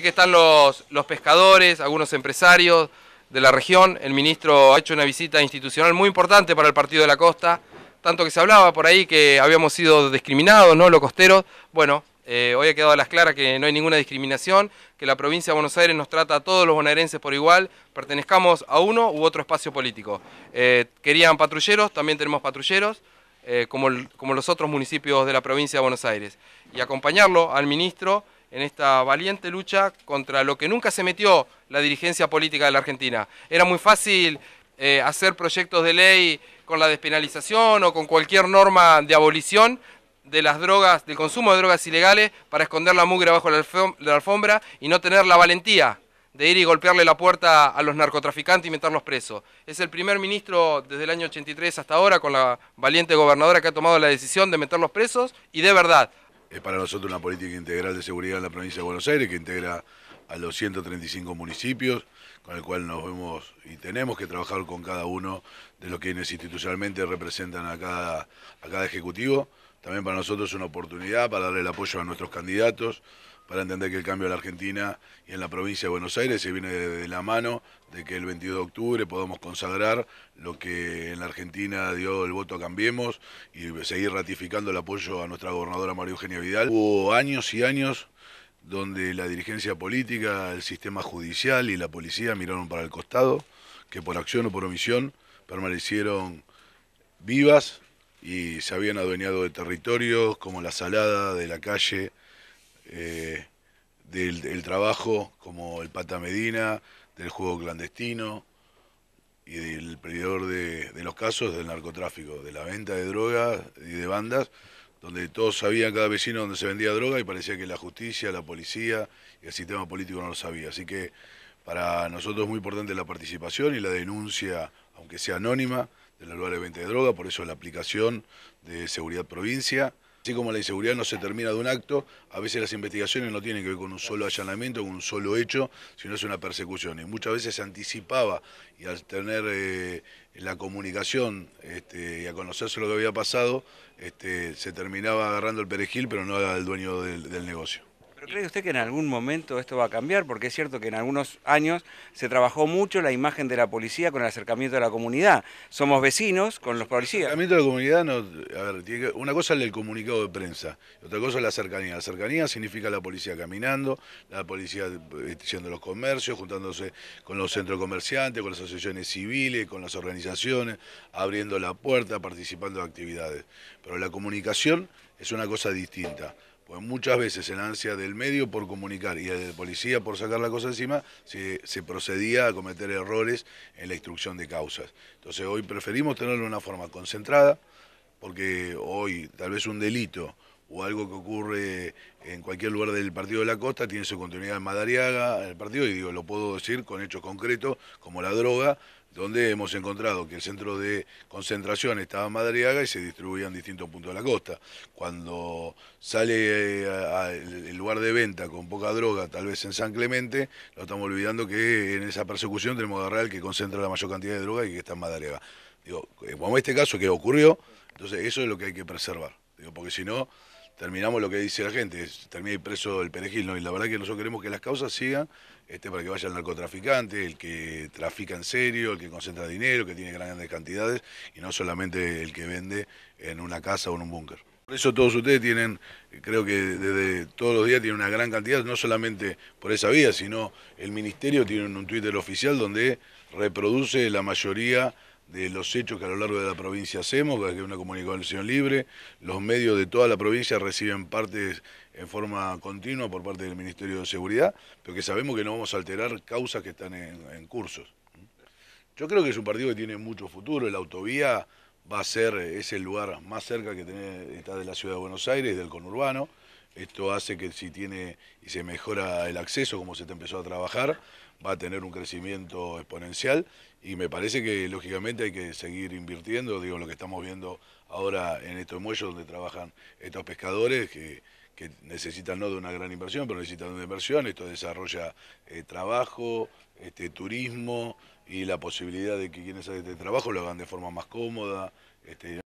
que están los, los pescadores, algunos empresarios de la región. El ministro ha hecho una visita institucional muy importante para el Partido de la Costa, tanto que se hablaba por ahí que habíamos sido discriminados, ¿no? Los costeros. Bueno, eh, hoy ha quedado a las claras que no hay ninguna discriminación, que la provincia de Buenos Aires nos trata a todos los bonaerenses por igual, pertenezcamos a uno u otro espacio político. Eh, querían patrulleros, también tenemos patrulleros. Eh, como los otros municipios de la provincia de Buenos Aires, y acompañarlo al ministro en esta valiente lucha contra lo que nunca se metió la dirigencia política de la Argentina. Era muy fácil eh, hacer proyectos de ley con la despenalización o con cualquier norma de abolición de las drogas, del consumo de drogas ilegales para esconder la mugre bajo la alfombra y no tener la valentía de ir y golpearle la puerta a los narcotraficantes y meterlos presos. Es el primer ministro desde el año 83 hasta ahora con la valiente gobernadora que ha tomado la decisión de meterlos presos y de verdad es para nosotros una política integral de seguridad en la provincia de Buenos Aires, que integra a los 135 municipios, con el cual nos vemos y tenemos que trabajar con cada uno de los que institucionalmente representan a cada, a cada ejecutivo. También para nosotros es una oportunidad para darle el apoyo a nuestros candidatos, para entender que el cambio en la Argentina y en la provincia de Buenos Aires se viene de, la mano de que el 22 de octubre podamos consagrar lo que en la Argentina dio el voto a Cambiemos y seguir ratificando el apoyo a nuestra gobernadora María Eugenia Vidal. Hubo años y años donde la dirigencia política, el sistema judicial y la policía miraron para el costado, que por acción o por omisión permanecieron vivas y se habían adueñado de territorios como la Salada, de la calle, eh, del, trabajo como el Pata Medina, del juego clandestino y del perdedor de, los casos del narcotráfico, de la venta de drogas y de bandas, donde todos sabían cada vecino donde se vendía droga y parecía que la justicia, la policía y el sistema político no lo sabía. Así que para nosotros es muy importante la participación y la denuncia, aunque sea anónima, de los lugares de venta de droga, por eso la aplicación de Seguridad Provincia. Así como la inseguridad no se termina de un acto, a veces las investigaciones no tienen que ver con un solo allanamiento, con un solo hecho, sino es una persecución. Y muchas veces se anticipaba y al tener eh, la comunicación este, y a conocerse lo que había pasado, este, se terminaba agarrando el perejil, pero no al dueño del negocio cree usted que en algún momento esto va a cambiar? Porque es cierto que en algunos años se trabajó mucho la imagen de la policía con el acercamiento de la comunidad. Somos vecinos con los policías. El acercamiento a la comunidad, no, una cosa es el comunicado de prensa, otra cosa es la cercanía. La cercanía significa la policía caminando, la policía haciendo eh, los comercios, juntándose con los centros comerciantes, con las asociaciones civiles, con las organizaciones, abriendo la puerta, participando de actividades. Pero la comunicación es una cosa distinta. Pues muchas veces en ansia del medio por comunicar y del policía por sacar la cosa encima, se, se, procedía a cometer errores en la instrucción de causas. Entonces hoy preferimos tenerlo de una forma concentrada, porque hoy tal vez un delito o algo que ocurre en cualquier lugar del Partido de la Costa tiene su continuidad en Madariaga, en el partido, y digo, lo puedo decir con hechos concretos, como la droga, donde hemos encontrado que el centro de concentración estaba en Madariaga y se distribuía en distintos puntos de la costa. Cuando sale eh, el lugar de venta con poca droga, tal vez en San Clemente, lo estamos olvidando que en esa persecución tenemos que agarrar que concentra la mayor cantidad de droga y que está en Madariaga. Digo, eh, como este caso que ocurrió, entonces eso es lo que hay que preservar. Digo, porque si no, terminamos lo que dice la gente, termina termina preso el perejil, Y la verdad que nosotros queremos que las causas sigan este, para que vaya el narcotraficante, el que trafica en serio, el que concentra dinero, que tiene grandes cantidades, y no solamente el que vende en una casa o en un búnker. Por eso todos ustedes tienen, creo que desde todos los días tienen una gran cantidad, no solamente por esa vía, sino el ministerio tiene un Twitter oficial donde reproduce la mayoría de los hechos que a lo largo de la provincia hacemos, que es una comunicación libre, los medios de toda la provincia reciben partes en forma continua por parte del Ministerio de Seguridad, pero que sabemos que no vamos a alterar causas que están en, en cursos. Yo creo que es un partido que tiene mucho futuro, la autovía va a ser el lugar más cerca que tiene, está de la ciudad de Buenos Aires, del conurbano, esto hace que si tiene y se mejora el acceso, como se te empezó a trabajar, va a tener un crecimiento exponencial y me parece que lógicamente hay que seguir invirtiendo, digo, lo que estamos viendo ahora en estos muelles donde trabajan estos pescadores que, necesitan no de una gran inversión, pero necesitan de una inversión, esto desarrolla eh, trabajo, este, turismo y la posibilidad de que quienes hacen este trabajo lo hagan de forma más cómoda. Este,